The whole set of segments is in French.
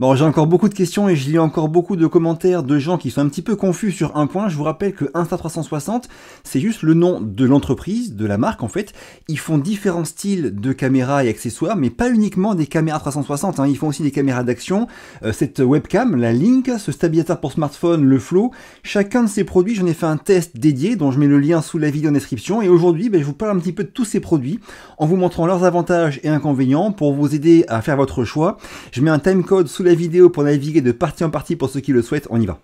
Bon, j'ai encore beaucoup de questions et je lis encore beaucoup de commentaires de gens qui sont un petit peu confus sur un point. Je vous rappelle que Insta360, c'est juste le nom de l'entreprise, de la marque en fait. Ils font différents styles de caméras et accessoires, mais pas uniquement des caméras 360. Hein. Ils font aussi des caméras d'action, euh, cette webcam, la Link, ce stabilisateur pour smartphone, le Flow. Chacun de ces produits, j'en ai fait un test dédié dont je mets le lien sous la vidéo en description. Et aujourd'hui, ben, je vous parle un petit peu de tous ces produits en vous montrant leurs avantages et inconvénients pour vous aider à faire votre choix. Je mets un timecode sous la vidéo pour naviguer de partie en partie pour ceux qui le souhaitent, on y va.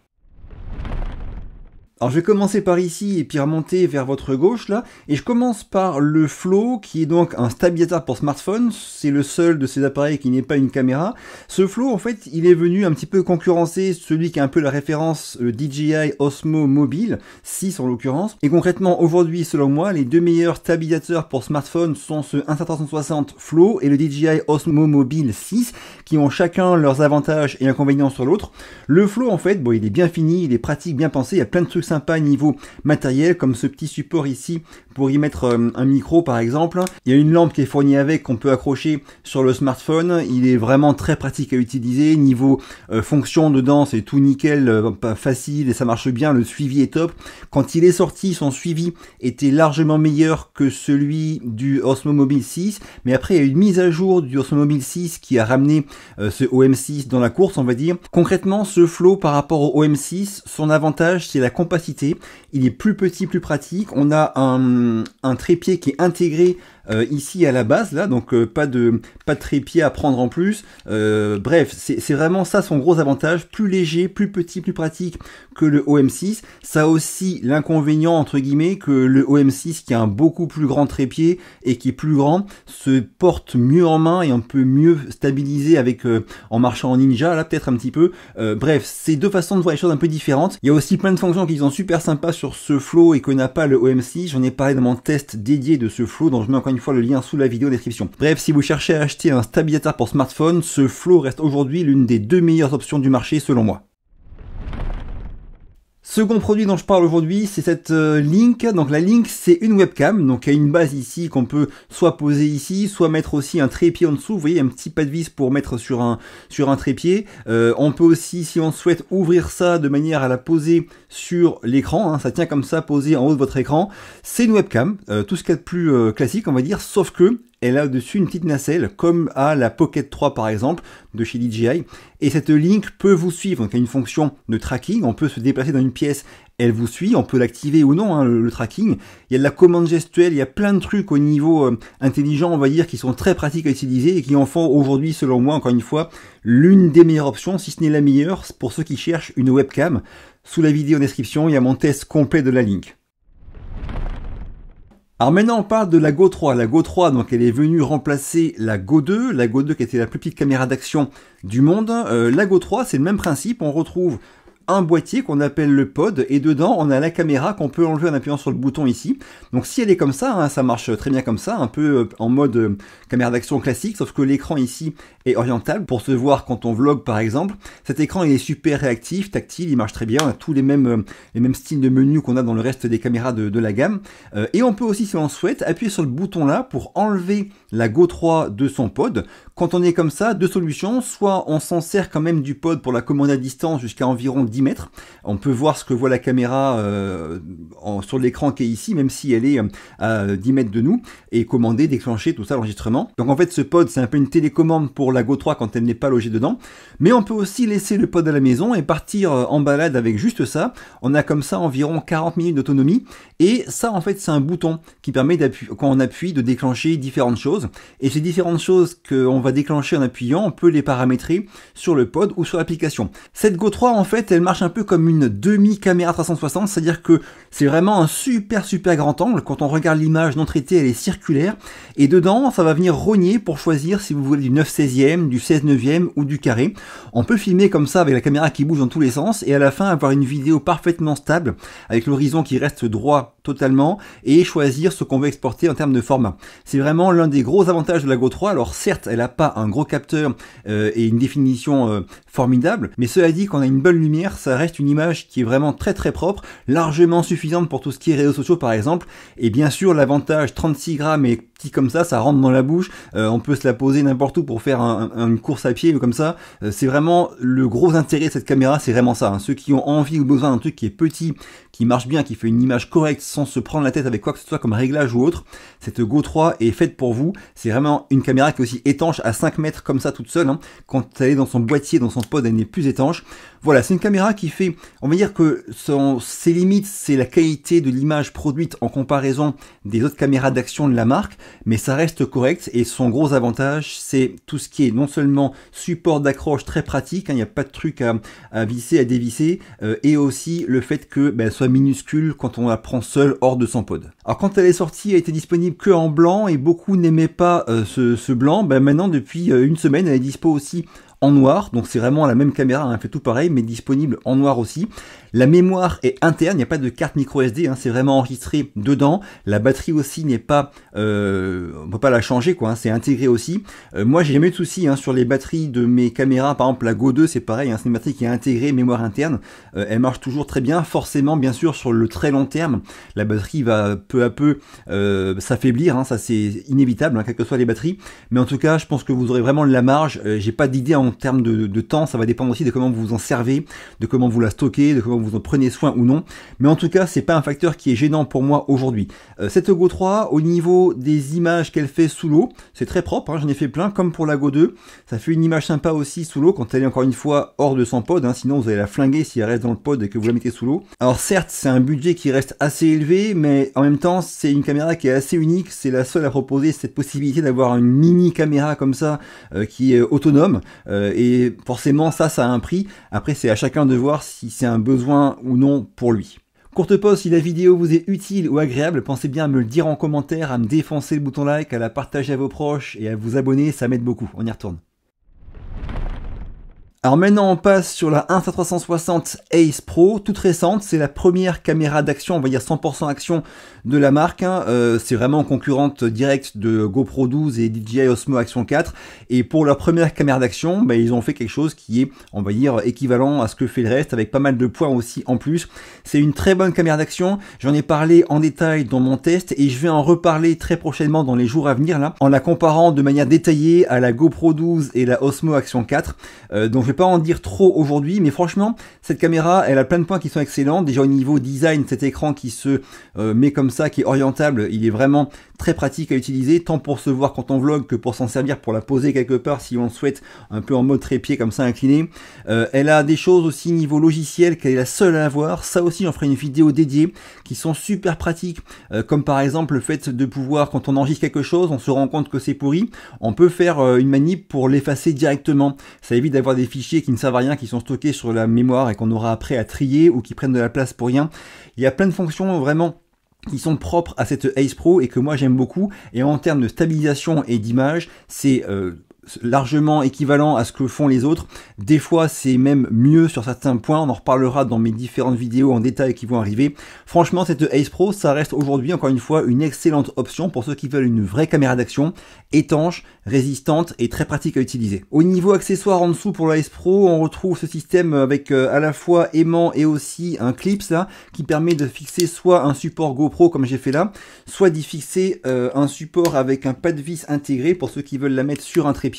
Alors je vais commencer par ici et puis remonter vers votre gauche là, et je commence par le Flow qui est donc un stabilisateur pour smartphone, c'est le seul de ces appareils qui n'est pas une caméra. Ce Flow en fait il est venu un petit peu concurrencer celui qui est un peu la référence euh, DJI Osmo Mobile 6 en l'occurrence, et concrètement aujourd'hui selon moi les deux meilleurs stabilisateurs pour smartphone sont ce 360 Flow et le DJI Osmo Mobile 6 qui ont chacun leurs avantages et inconvénients sur l'autre. Le Flow en fait bon il est bien fini, il est pratique, bien pensé, il y a plein de trucs sympa niveau matériel, comme ce petit support ici pour y mettre euh, un micro par exemple. Il y a une lampe qui est fournie avec qu'on peut accrocher sur le smartphone. Il est vraiment très pratique à utiliser. Niveau fonction euh, fonction dedans, c'est tout nickel, euh, facile et ça marche bien. Le suivi est top. Quand il est sorti, son suivi était largement meilleur que celui du Osmo Mobile 6. Mais après, il y a une mise à jour du Osmo Mobile 6 qui a ramené ce OM6 dans la course, on va dire. Concrètement, ce flow par rapport au OM6, son avantage, c'est la compatibilité il est plus petit, plus pratique. On a un trépied qui est intégré euh, ici à la base, là, donc euh, pas, de, pas de trépied à prendre en plus. Euh, bref, c'est vraiment ça son gros avantage, plus léger, plus petit, plus pratique que le OM6. Ça a aussi l'inconvénient, entre guillemets, que le OM6, qui a un beaucoup plus grand trépied et qui est plus grand, se porte mieux en main et on peut mieux stabiliser avec en marchant en ninja, là peut-être un petit peu. bref, c'est deux façons de voir les choses un peu différentes. Il y a aussi plein de fonctions qui sont super sympas sur ce flow et qu'on n'a pas le OM6. J'en ai parlé dans mon test dédié de ce flow, dont je mets encore fois le lien sous la vidéo description. Bref, si vous cherchez à acheter un stabilisateur pour smartphone, ce Flow reste aujourd'hui l'une des deux meilleures options du marché selon moi. Second produit dont je parle aujourd'hui, c'est cette euh, Link. Donc la Link, c'est une webcam, donc il y a une base ici qu'on peut soit poser ici, soit mettre aussi un trépied en dessous. Vous voyez, un petit pas de vis pour mettre sur un sur un trépied. Euh, on peut aussi, si on souhaite, ouvrir ça de manière à la poser sur l'écran. Hein, ça tient comme ça, posé en haut de votre écran. C'est une webcam, euh, tout ce qu'il y a de plus classique, on va dire, sauf que elle a dessus une petite nacelle comme à la Pocket 3 par exemple de chez DJI et cette link peut vous suivre, donc il y a une fonction de tracking, on peut se déplacer dans une pièce, elle vous suit, on peut l'activer ou non hein, le, tracking, il y a de la commande gestuelle, il y a plein de trucs au niveau euh, intelligent on va dire qui sont très pratiques à utiliser et qui en font aujourd'hui selon moi encore une fois l'une des meilleures options si ce n'est la meilleure pour ceux qui cherchent une webcam. Sous la vidéo en description il y a mon test complet de la link. Alors maintenant on parle de la Go 3. La Go 3 donc elle est venue remplacer la Go 2, la Go 2 qui était la plus petite caméra d'action du monde. Euh, la Go 3 c'est le même principe, on retrouve un boîtier qu'on appelle le pod et dedans on a la caméra qu'on peut enlever en appuyant sur le bouton ici. Donc si elle est comme ça, hein, ça marche très bien comme ça, un peu euh, en mode euh, caméra d'action classique, sauf que l'écran ici est orientable pour se voir quand on vlog par exemple. Cet écran il est super réactif, tactile, il marche très bien, on a tous les mêmes, euh, les mêmes styles de menu qu'on a dans le reste des caméras de, la gamme. et on peut aussi si on souhaite appuyer sur le bouton là pour enlever la Go 3 de son pod. Quand on est comme ça, deux solutions, soit on s'en sert quand même du pod pour la commande à distance jusqu'à environ 10 mètres. On peut voir ce que voit la caméra euh, sur l'écran qui est ici, même si elle est euh, à 10 mètres de nous, et commander, déclencher tout ça, l'enregistrement. Donc en fait, ce pod, c'est un peu une télécommande pour la Go 3 quand elle n'est pas logée dedans. Mais on peut aussi laisser le pod à la maison et partir euh, en balade avec juste ça. On a comme ça environ 40 minutes d'autonomie. Et ça, en fait, c'est un bouton qui permet, quand on appuie, de déclencher différentes choses. Et ces différentes choses qu'on va déclencher en appuyant, on peut les paramétrer sur le pod ou sur l'application. Cette Go 3, en fait, elle marche un peu comme une demi-caméra 360, c'est-à-dire que c'est vraiment un super super grand angle. Quand on regarde l'image non traitée, elle est circulaire. Et dedans, ça va venir rogner pour choisir si vous voulez du 9 16e, du 16 9e ou du carré. On peut filmer comme ça avec la caméra qui bouge dans tous les sens et à la fin avoir une vidéo parfaitement stable avec l'horizon qui reste droit totalement et choisir ce qu'on veut exporter en termes de format. C'est vraiment l'un des gros avantages de la Go 3. Alors certes, elle n'a pas un gros capteur euh, et une définition euh, formidable, mais cela dit qu'on a une bonne lumière, ça reste une image qui est vraiment très très propre, largement suffisante pour tout ce qui est réseaux sociaux par exemple. Et bien sûr, l'avantage 36 grammes et comme ça, ça rentre dans la bouche. Euh, on peut se la poser n'importe où pour faire une course à pied ou comme ça. Euh, c'est vraiment le gros intérêt de cette caméra, c'est vraiment ça. Hein. Ceux qui ont envie ou besoin d'un truc qui est petit, qui marche bien, qui fait une image correcte sans se prendre la tête avec quoi que ce soit comme réglage ou autre, cette Go 3 est faite pour vous. C'est vraiment une caméra qui est aussi étanche à 5 mètres comme ça toute seule. Hein. Quand elle est dans son boîtier, dans son pod, elle n'est plus étanche. Voilà, c'est une caméra qui fait, on va dire que son, ses limites, c'est la qualité de l'image produite en comparaison des autres caméras d'action de la marque mais ça reste correct et son gros avantage c'est tout ce qui est non seulement support d'accroche très pratique, il hein, n'y a pas de truc à, visser, à dévisser, euh, et aussi le fait que ben, soit minuscule quand on la prend seule hors de son pod. Alors quand elle est sortie, elle était disponible que en blanc et beaucoup n'aimaient pas euh, ce, blanc, ben, maintenant depuis euh, une semaine elle est dispo aussi en noir, donc c'est vraiment la même caméra, hein, fait tout pareil, mais disponible en noir aussi. La mémoire est interne, il n'y a pas de carte micro SD, hein, c'est vraiment enregistré dedans. La batterie aussi n'est pas, on euh, on peut pas la changer quoi, hein, c'est intégré aussi. Euh, moi j'ai jamais eu de soucis sur les batteries de mes caméras, par exemple la Go 2 c'est pareil, c'est une batterie qui est intégrée, mémoire interne, euh, elle marche toujours très bien. Forcément bien sûr sur le très long terme, la batterie va peu à peu s'affaiblir, ça c'est inévitable, quelles que soient les batteries. Mais en tout cas je pense que vous aurez vraiment de la marge, j'ai pas d'idée en termes de, temps, ça va dépendre aussi de comment vous vous en servez, de comment vous la stockez, de comment vous en prenez soin ou non. Mais en tout cas, c'est pas un facteur qui est gênant pour moi aujourd'hui. Euh, cette Go 3, au niveau des images qu'elle fait sous l'eau, c'est très propre, hein, j'en ai fait plein, comme pour la Go 2. Ça fait une image sympa aussi sous l'eau quand elle est encore une fois hors de son pod, hein, sinon vous allez la flinguer si elle reste dans le pod et que vous la mettez sous l'eau. Alors certes, c'est un budget qui reste assez élevé, mais en même temps, c'est une caméra qui est assez unique, c'est la seule à proposer cette possibilité d'avoir une mini caméra comme ça euh, qui est autonome. Euh, euh, et forcément, ça, ça a un prix. Après, c'est à chacun de voir si c'est un besoin ou non pour lui. Courte pause, si la vidéo vous est utile ou agréable, pensez bien à me le dire en commentaire, à me défoncer le bouton like, à la partager à vos proches et à vous abonner, ça m'aide beaucoup. On y retourne. Alors maintenant on passe sur la insta 360 Ace Pro, toute récente, c'est la première caméra d'action, on va dire 100% action de la marque, hein. euh, c'est vraiment concurrente directe de GoPro 12 et DJI Osmo Action 4, et pour leur première caméra d'action, ben, ils ont fait quelque chose qui est, on va dire, équivalent à ce que fait le reste, avec pas mal de points aussi en plus. C'est une très bonne caméra d'action, j'en ai parlé en détail dans mon test, et je vais en reparler très prochainement dans les jours à venir, là, en la comparant de manière détaillée à la GoPro 12 et la Osmo Action 4, euh, donc pas en dire trop aujourd'hui, mais franchement, cette caméra, elle a plein de points qui sont excellents. Déjà au niveau design, cet écran qui se euh, met comme ça, qui est orientable, il est vraiment très pratique à utiliser, tant pour se voir quand on vlog que pour s'en servir pour la poser quelque part si on souhaite, un peu en mode trépied comme ça incliné. Euh, elle a des choses aussi niveau logiciel qu'elle est la seule à avoir. Ça aussi, j'en ferai une vidéo dédiée qui sont super pratiques, euh, comme par exemple le fait de pouvoir, quand on enregistre quelque chose, on se rend compte que c'est pourri, on peut faire une manip pour l'effacer directement. Ça évite d'avoir des fichiers qui ne servent à rien, qui sont stockés sur la mémoire et qu'on aura après à trier ou qui prennent de la place pour rien. Il y a plein de fonctions vraiment qui sont propres à cette Ace Pro et que moi j'aime beaucoup. Et en termes de stabilisation et d'image, c'est euh, largement équivalent à ce que font les autres. Des fois, c'est même mieux sur certains points. On en reparlera dans mes différentes vidéos en détail qui vont arriver. Franchement, cette Ace Pro, ça reste aujourd'hui, encore une fois, une excellente option pour ceux qui veulent une vraie caméra d'action, étanche, résistante et très pratique à utiliser. Au niveau accessoire en dessous pour la Ace Pro, on retrouve ce système avec euh, à la fois aimant et aussi un clips qui permet de fixer soit un support GoPro comme j'ai fait là, soit d'y fixer euh, un support avec un pas de vis intégré pour ceux qui veulent la mettre sur un trépied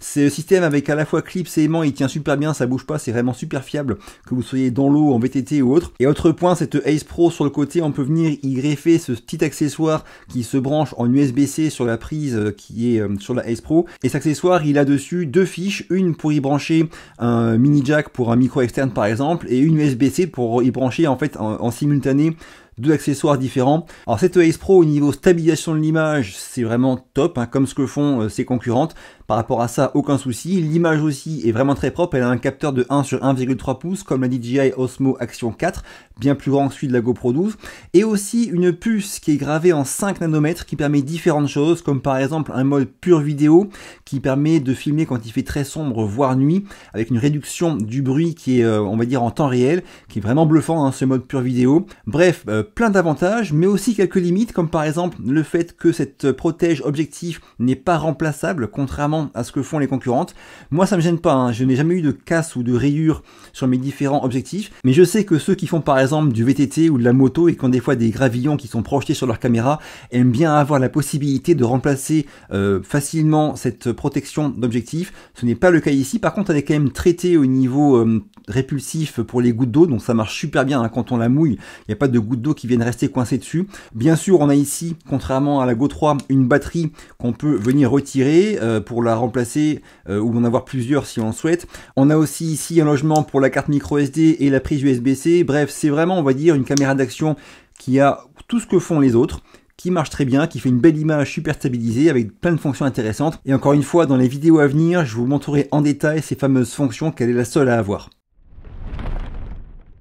c'est le système avec à la fois clips et aimant, il tient super bien, ça bouge pas, c'est vraiment super fiable, que vous soyez dans l'eau, en VTT ou autre. Et autre point, cette Ace Pro sur le côté, on peut venir y greffer ce petit accessoire qui se branche en USB-C sur la prise euh, qui est euh, sur la Ace Pro. Et cet accessoire, il a dessus deux fiches, une pour y brancher un mini jack pour un micro externe par exemple, et une USB-C pour y brancher en fait en simultané deux accessoires différents. Alors cette Ace Pro au niveau stabilisation de l'image, c'est vraiment top, hein, comme ce que font euh, ses concurrentes. Par rapport à ça, aucun souci. L'image aussi est vraiment très propre, elle a un capteur de 1 sur 1,3 pouces, comme la DJI Osmo Action 4, bien plus grand que celui de la GoPro 12, et aussi une puce qui est gravée en 5 nanomètres qui permet différentes choses, comme par exemple un mode pure vidéo qui permet de filmer quand il fait très sombre, voire nuit, avec une réduction du bruit qui est, euh, on va dire, en temps réel, qui est vraiment bluffant, hein, ce mode pure vidéo. Bref, euh, plein d'avantages, mais aussi quelques limites, comme par exemple le fait que cette protège objectif n'est pas remplaçable, contrairement à ce que font les concurrentes. Moi, ça me gêne pas, hein. je n'ai jamais eu de casse ou de rayures sur mes différents objectifs, mais je sais que ceux qui font par exemple du VTT ou de la moto et quand des fois des gravillons qui sont projetés sur leur caméra aiment bien avoir la possibilité de remplacer euh, facilement cette protection d'objectif. Ce n'est pas le cas ici. Par contre, elle est quand même traitée au niveau euh, répulsif pour les gouttes d'eau, donc ça marche super bien hein, quand on la mouille, il n'y a pas de gouttes d'eau qui viennent rester coincées dessus. Bien sûr, on a ici, contrairement à la Go 3, une batterie qu'on peut venir retirer euh, pour la remplacer euh, ou en avoir plusieurs si on le souhaite. On a aussi ici un logement pour la carte micro SD et la prise USB-C. Bref, c'est vraiment, on va dire, une caméra d'action qui a tout ce que font les autres qui marche très bien, qui fait une belle image super stabilisée avec plein de fonctions intéressantes. Et encore une fois, dans les vidéos à venir, je vous montrerai en détail ces fameuses fonctions qu'elle est la seule à avoir.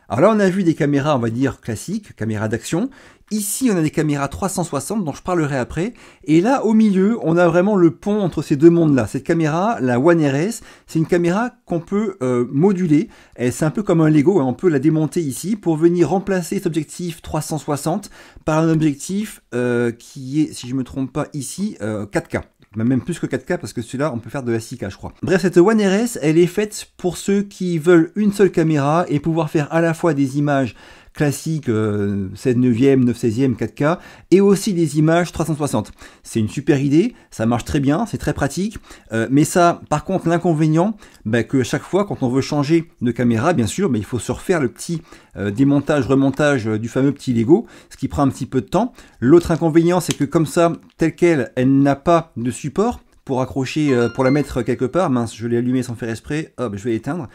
Alors là, on a vu des caméras, on va dire, classiques, caméras d'action. Ici, on a des caméras 360 dont je parlerai après. Et là, au milieu, on a vraiment le pont entre ces deux mondes-là. Cette caméra, la One RS, c'est une caméra qu'on peut euh, moduler. C'est un peu comme un Lego, et hein. on peut la démonter ici pour venir remplacer cet objectif 360 par un objectif euh, qui est, si je ne me trompe pas ici, euh, 4K même plus que 4K parce que celui-là on peut faire de la 6K je crois. Bref cette One RS elle est faite pour ceux qui veulent une seule caméra et pouvoir faire à la fois des images classique euh, 16 9e, 9 16e, 4K, et aussi des images 360. C'est une super idée, ça marche très bien, c'est très pratique, euh, mais ça, par contre, l'inconvénient, bah, que chaque fois, quand on veut changer de caméra, bien sûr, mais bah, il faut se refaire le petit euh, démontage, remontage euh, du fameux petit Lego, ce qui prend un petit peu de temps. L'autre inconvénient, c'est que comme ça, telle qu'elle, elle n'a pas de support, pour accrocher, pour la mettre quelque part. Mince, je l'ai allumé sans faire esprit Hop, je vais éteindre.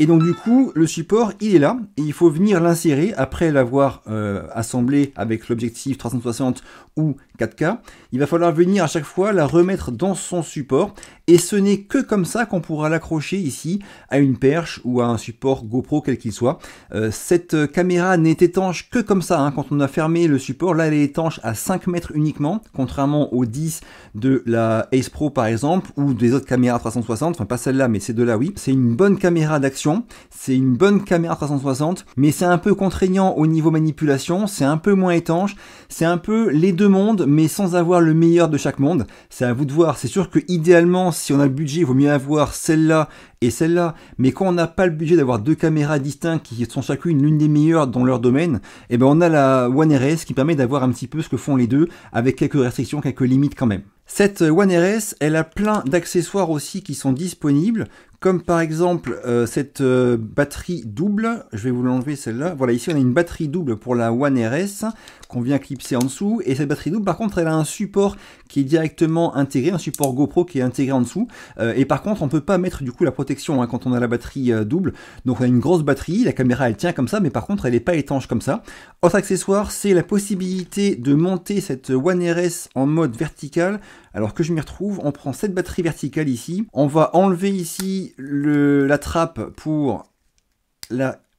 Et donc du coup, le support, il est là, et il faut venir l'insérer après l'avoir euh, assemblé avec l'objectif 360 ou 4K. Il va falloir venir à chaque fois la remettre dans son support, et ce n'est que comme ça qu'on pourra l'accrocher ici à une perche ou à un support GoPro quel qu'il soit. Euh, cette caméra n'est étanche que comme ça, hein. quand on a fermé le support, là elle est étanche à 5 mètres uniquement, contrairement aux 10 de la Ace Pro par exemple, ou des autres caméras 360, enfin pas celle-là mais c'est de là oui. C'est une bonne caméra d'action c'est une bonne caméra 360, mais c'est un peu contraignant au niveau manipulation, c'est un peu moins étanche, c'est un peu les deux mondes, mais sans avoir le meilleur de chaque monde. C'est à vous de voir, c'est sûr que idéalement, si on a le budget, il vaut mieux avoir celle-là celle-là, mais quand on n'a pas le budget d'avoir deux caméras distinctes qui sont chacune l'une des meilleures dans leur domaine, eh ben on a la One RS qui permet d'avoir un petit peu ce que font les deux, avec quelques restrictions, quelques limites quand même. Cette euh, One RS, elle a plein d'accessoires aussi qui sont disponibles, comme par exemple euh, cette euh, batterie double. Je vais vous l'enlever celle-là. Voilà, ici on a une batterie double pour la One RS qu'on vient clipser en dessous. Et cette batterie double, par contre, elle a un support qui est directement intégré, un support GoPro qui est intégré en dessous. et par contre, on ne peut pas mettre du coup la protection Hein, quand on a la batterie euh, double. Donc on a une grosse batterie, la caméra elle tient comme ça, mais par contre elle n'est pas étanche comme ça. Autre accessoire, c'est la possibilité de monter cette One RS en mode vertical. Alors que je m'y retrouve, on prend cette batterie verticale ici, on va enlever ici le, la trappe pour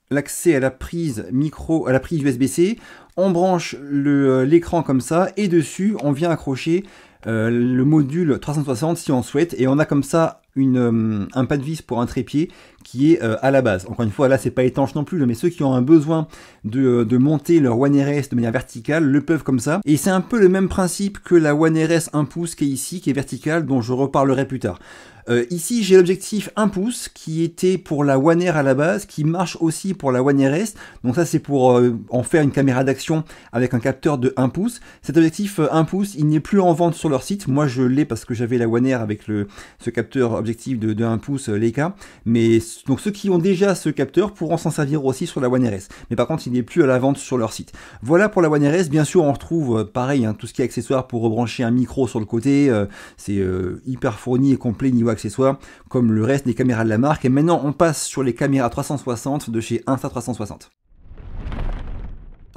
l'accès à la prise micro, à la prise USB-C, on branche euh, l'écran comme ça et dessus on vient accrocher euh, le module 360 si on souhaite et on a comme ça une, euh, un pas de vis pour un trépied qui est euh, à la base. Encore une fois, là, c'est pas étanche non plus, mais ceux qui ont un besoin de, euh, monter leur One RS de manière verticale le peuvent comme ça. Et c'est un peu le même principe que la One RS 1 pouce qui est ici, qui est verticale, dont je reparlerai plus tard. Euh, ici, j'ai l'objectif 1 pouce qui était pour la One Air à la base, qui marche aussi pour la One RS. Donc ça, c'est pour en faire une caméra d'action avec un capteur de 1 pouce. Cet objectif 1 pouce, il n'est plus en vente sur leur site. Moi, je l'ai parce que j'avais la One avec le, ce capteur objectif de, 1 pouce Leica. Mais donc ceux qui ont déjà ce capteur pourront s'en servir aussi sur la One Mais par contre, il n'est plus à la vente sur leur site. Voilà pour la One Bien sûr, on retrouve euh, pareil hein, tout ce qui est accessoire pour rebrancher un micro sur le côté. Euh, c'est euh, hyper fourni et complet niveau accessoire, comme le reste des caméras de la marque. Et maintenant, on passe sur les caméras 360 de chez Insta360.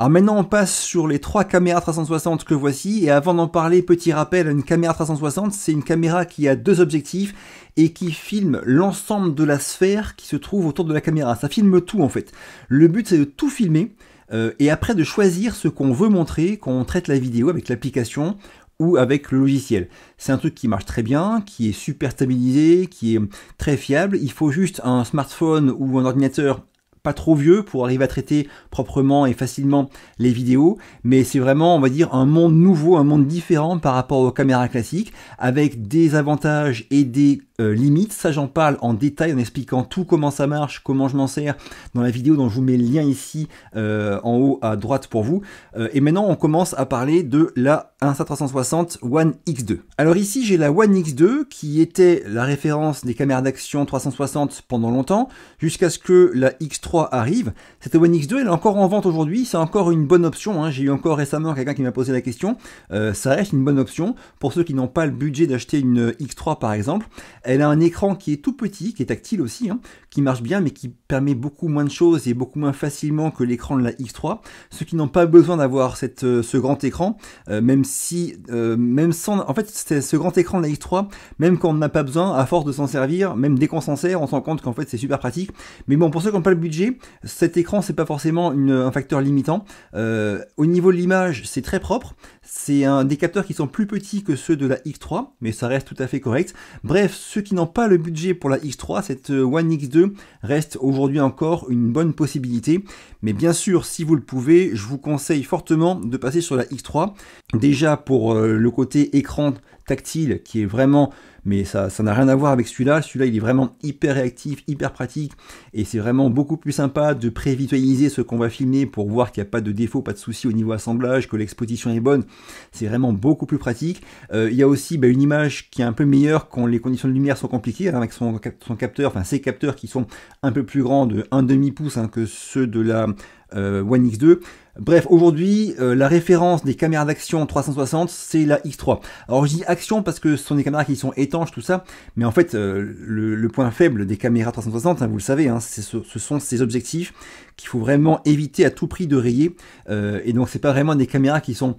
Alors maintenant on passe sur les trois caméras 360 que voici et avant d'en parler, petit rappel, une caméra 360 c'est une caméra qui a deux objectifs et qui filme l'ensemble de la sphère qui se trouve autour de la caméra. Ça filme tout en fait. Le but c'est de tout filmer euh, et après de choisir ce qu'on veut montrer quand on traite la vidéo avec l'application ou avec le logiciel. C'est un truc qui marche très bien, qui est super stabilisé, qui est très fiable. Il faut juste un smartphone ou un ordinateur trop vieux pour arriver à traiter proprement et facilement les vidéos, mais c'est vraiment, on va dire, un monde nouveau, un monde différent par rapport aux caméras classiques, avec des avantages et des euh, limite Ça, j'en parle en détail en expliquant tout comment ça marche, comment je m'en sers dans la vidéo dont je vous mets le lien ici euh, en haut à droite pour vous. Euh, et maintenant, on commence à parler de la Insta360 One X2. Alors ici, j'ai la One X2 qui était la référence des caméras d'action 360 pendant longtemps jusqu'à ce que la X3 arrive. Cette One X2, elle est encore en vente aujourd'hui. C'est encore une bonne option. Hein. J'ai eu encore récemment quelqu'un qui m'a posé la question. ça reste une bonne option pour ceux qui n'ont pas le budget d'acheter une X3 par exemple. Elle a un écran qui est tout petit, qui est tactile aussi, hein, qui marche bien, mais qui permet beaucoup moins de choses et beaucoup moins facilement que l'écran de la X3. Ceux qui n'ont pas besoin d'avoir cette, euh, ce grand écran, euh, même si, euh, même sans, en fait, ce grand écran de la X3, même quand on n'a pas besoin, à force de s'en servir, même dès qu'on s'en sert, on se rend compte qu'en fait c'est super pratique. Mais bon, pour ceux qui n'ont pas le budget, cet écran c'est pas forcément un facteur limitant. au niveau de l'image, c'est très propre. C'est un des capteurs qui sont plus petits que ceux de la X3, mais ça reste tout à fait correct. Bref, ce qui n'ont pas le budget pour la X3, cette euh, One X2 reste aujourd'hui encore une bonne possibilité. Mais bien sûr, si vous le pouvez, je vous conseille fortement de passer sur la X3. Déjà pour euh, le côté écran tactile qui est vraiment, mais ça ça n'a rien à voir avec celui-là. Celui-là, il est vraiment hyper réactif, hyper pratique, et c'est vraiment beaucoup plus sympa de prévisualiser ce qu'on va filmer pour voir qu'il n'y a pas de défaut, pas de souci au niveau assemblage, que l'exposition est bonne. C'est vraiment beaucoup plus pratique. Euh, il y a aussi bah, une image qui est un peu meilleure quand les conditions de lumière sont compliquées, hein, avec son, son capteur, enfin ses capteurs qui sont un peu plus grands de demi pouce hein, que ceux de la euh, One X2. Bref, aujourd'hui, euh, la référence des caméras d'action 360, c'est la X3. Alors je dis action parce que ce sont des caméras qui sont étanches, tout ça, mais en fait, euh, le, point faible des caméras 360, hein, vous le savez, hein, ce, sont ces objectifs qu'il faut vraiment éviter à tout prix de rayer. et donc, c'est pas vraiment des caméras qui sont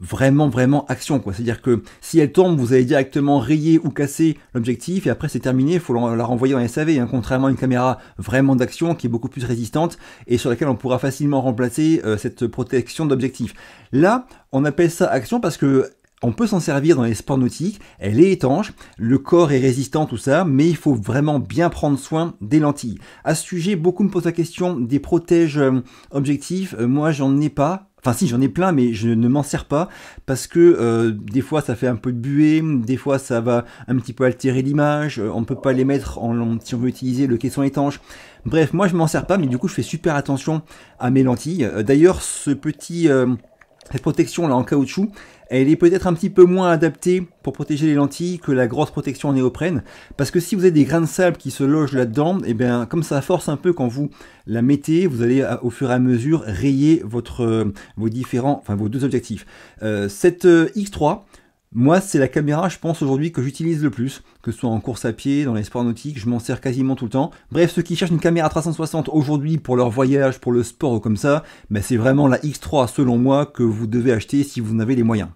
vraiment vraiment action quoi. C'est-à-dire que si elle tombe, vous allez directement rayer ou casser l'objectif et après c'est terminé, il faut la renvoyer en SAV, hein. contrairement à une caméra vraiment d'action qui est beaucoup plus résistante et sur laquelle on pourra facilement remplacer euh, cette protection d'objectif. Là, on appelle ça action parce que on peut s'en servir dans les sports nautiques, elle est étanche, le corps est résistant, tout ça, mais il faut vraiment bien prendre soin des lentilles. À ce sujet, beaucoup me posent la question des protèges euh, objectifs. Euh, moi, j'en ai pas, Enfin si j'en ai plein mais je ne m'en sers pas parce que euh, des fois ça fait un peu de buée, des fois ça va un petit peu altérer l'image, euh, on peut pas les mettre en, si on veut utiliser le caisson étanche. Bref moi je m'en sers pas mais du coup je fais super attention à mes lentilles. Euh, d'ailleurs ce petit cette protection là en caoutchouc, elle est peut-être un petit peu moins adaptée pour protéger les lentilles que la grosse protection en néoprène, parce que si vous avez des grains de sable qui se logent là-dedans, et eh bien comme ça force un peu quand vous la mettez, vous allez euh, au fur et à mesure rayer votre, euh, vos différents, enfin vos deux objectifs. Euh, cette X3, moi, c'est la caméra, je pense, aujourd'hui que j'utilise le plus, que ce soit en course à pied, dans les sports nautiques, je m'en sers quasiment tout le temps. Bref, ceux qui cherchent une caméra 360 aujourd'hui pour leur voyage, pour le sport ou comme ça, mais ben, c'est vraiment la X3 selon moi que vous devez acheter si vous en avez les moyens.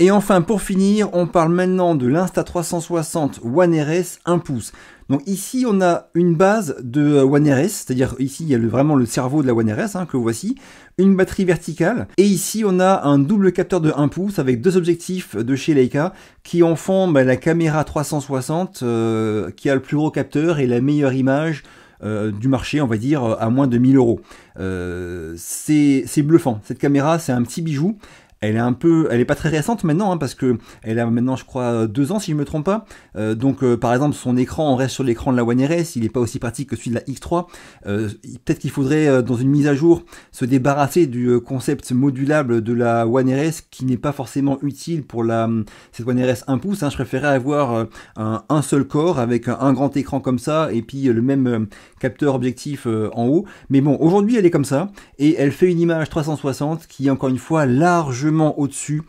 Et enfin, pour finir, on parle maintenant de l'Insta360 One RS 1 pouce. Donc ici, on a une base de euh, OneRS, c'est-à-dire ici, il y a vraiment le cerveau de la OneRS hein, que voici, une batterie verticale, et ici, on a un double capteur de 1 pouce avec deux objectifs de chez Leica qui en font ben, la caméra 360 euh, qui a le plus gros capteur et la meilleure image euh, du marché, on va dire, à moins de 1000 euros. C'est bluffant. Cette caméra, c'est un petit bijou. Elle est un peu, elle est pas très récente maintenant hein, parce que elle a maintenant je crois deux ans si je me trompe pas. Euh, donc euh, par exemple son écran, on reste sur l'écran de la One RS, il n'est pas aussi pratique que celui de la X3. Euh, peut-être qu'il faudrait dans une mise à jour se débarrasser du concept modulable de la One RS qui n'est pas forcément utile pour la hum, cette One RS 1 pouce. Hein. Je préférais avoir un, seul corps avec un, grand écran comme ça et puis le même capteur objectif en haut. Mais bon aujourd'hui elle est comme ça et elle fait une image 360 qui encore une fois largement au-dessus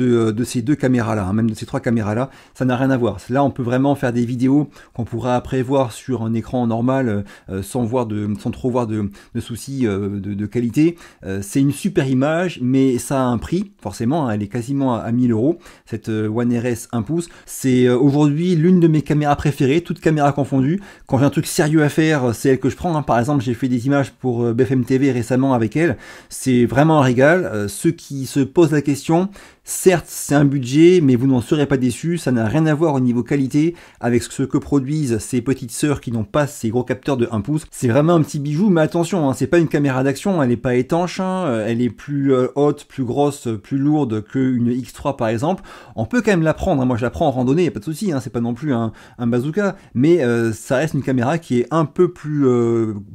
euh, de, ces deux caméras-là, hein, même de ces trois caméras-là. Ça n'a rien à voir. Là, on peut vraiment faire des vidéos qu'on pourra après voir sur un écran normal euh, euh, sans, voir de, sans trop voir de, soucis de, qualité. c'est une super image, mais ça a un prix, forcément. Hein, elle est quasiment à, 1000 euros, cette One RS 1 pouce. C'est aujourd'hui l'une de mes caméras préférées, toutes caméras confondues. Quand j'ai un truc sérieux à faire, c'est elle que je prends. Hein. Par exemple, j'ai fait des images pour BFM TV récemment avec elle. C'est vraiment un régal. ceux qui se posent la question. Certes, c'est un budget, mais vous n'en serez pas déçu. Ça n'a rien à voir au niveau qualité avec ce que produisent ces petites sœurs qui n'ont pas ces gros capteurs de 1 pouce. C'est vraiment un petit bijou, mais attention, hein, c'est pas une caméra d'action. Elle n'est pas étanche. Hein. Euh, elle est plus euh, haute, plus grosse, plus lourde qu'une X3 par exemple. On peut quand même la prendre. Hein. moi, je la prends en randonnée, y pas de souci. c'est pas non plus un, bazooka, mais euh, ça reste une caméra qui est un peu plus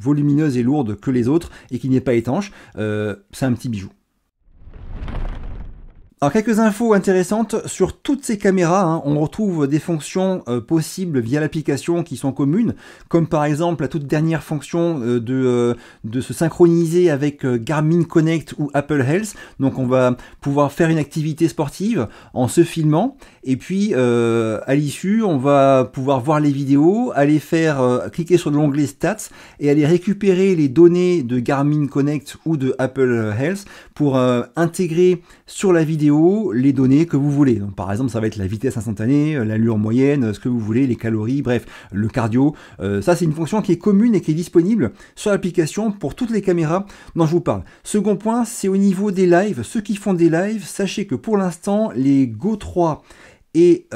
volumineuse et lourde que les autres et qui n'est pas étanche. c'est un petit bijou. Alors quelques infos intéressantes sur toutes ces caméras, hein. on retrouve des fonctions euh, possibles via l'application qui sont communes, comme par exemple la toute dernière fonction euh, de, euh, de, se synchroniser avec Garmin Connect ou Apple Health. Donc on va pouvoir faire une activité sportive en se filmant, et puis à l'issue on va pouvoir voir les vidéos, aller faire cliquer sur l'onglet Stats et aller récupérer les données de Garmin Connect ou de Apple Health pour intégrer sur la vidéo les données que vous voulez. Donc, par exemple, ça va être la vitesse instantanée, euh, l'allure moyenne, euh, ce que vous voulez, les calories, bref, le cardio. Euh, ça, c'est une fonction qui est commune et qui est disponible sur l'application pour toutes les caméras dont je vous parle. Second point, c'est au niveau des lives. Ceux qui font des lives, sachez que pour l'instant, les Go 3 et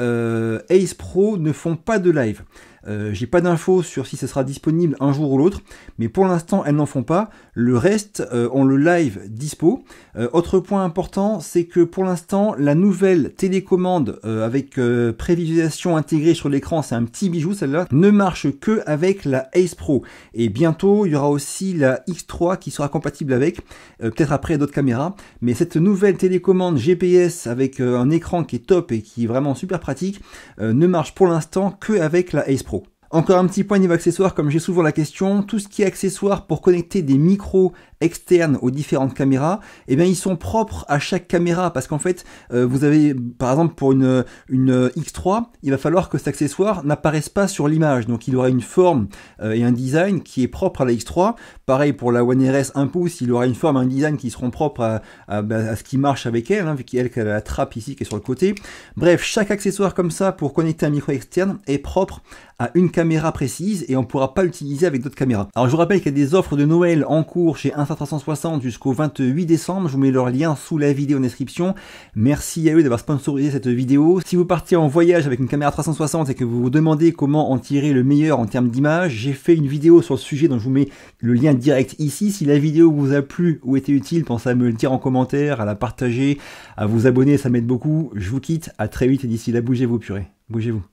Ace Pro ne font pas de live. Euh, j'ai pas d'infos sur si ce sera disponible un jour ou l'autre, mais pour l'instant elles n'en font pas. Le reste, euh, on le live dispo. Euh, autre point important, c'est que pour l'instant la nouvelle télécommande avec prévisualisation intégrée sur l'écran, c'est un petit bijou celle-là, ne marche que avec la Ace Pro. Et bientôt il y aura aussi la X3 qui sera compatible avec, peut-être après d'autres caméras. Mais cette nouvelle télécommande GPS avec un écran qui est top et qui est vraiment super pratique ne marche pour l'instant que avec la Ace Pro. Encore un petit point niveau accessoire, comme j'ai souvent la question, tout ce qui est accessoire pour connecter des micros externes aux différentes caméras, et eh bien ils sont propres à chaque caméra parce qu'en fait euh, vous avez par exemple pour une, une X3, il va falloir que cet accessoire n'apparaisse pas sur l'image, donc il aura une forme euh, et un design qui est propre à la X3. Pareil pour la One RS 1 pouce, il aura une forme, un design qui seront propres à, bah, ce qui marche avec elle, hein, vu qu'elle a la trappe ici qui est sur le côté. Bref, chaque accessoire comme ça pour connecter un micro externe est propre à une caméra précise et on ne pourra pas l'utiliser avec d'autres caméras. Alors je vous rappelle qu'il y a des offres de Noël en cours chez Instagram 360 jusqu'au 28 décembre. Je vous mets leur lien sous la vidéo en description. Merci à eux d'avoir sponsorisé cette vidéo. Si vous partez en voyage avec une caméra 360 et que vous vous demandez comment en tirer le meilleur en termes d'image, j'ai fait une vidéo sur le sujet dont je vous mets le lien direct ici. Si la vidéo vous a plu ou était utile, pensez à me le dire en commentaire, à la partager, à vous abonner, ça m'aide beaucoup. Je vous quitte, à très vite et d'ici là, bougez-vous purée, bougez-vous.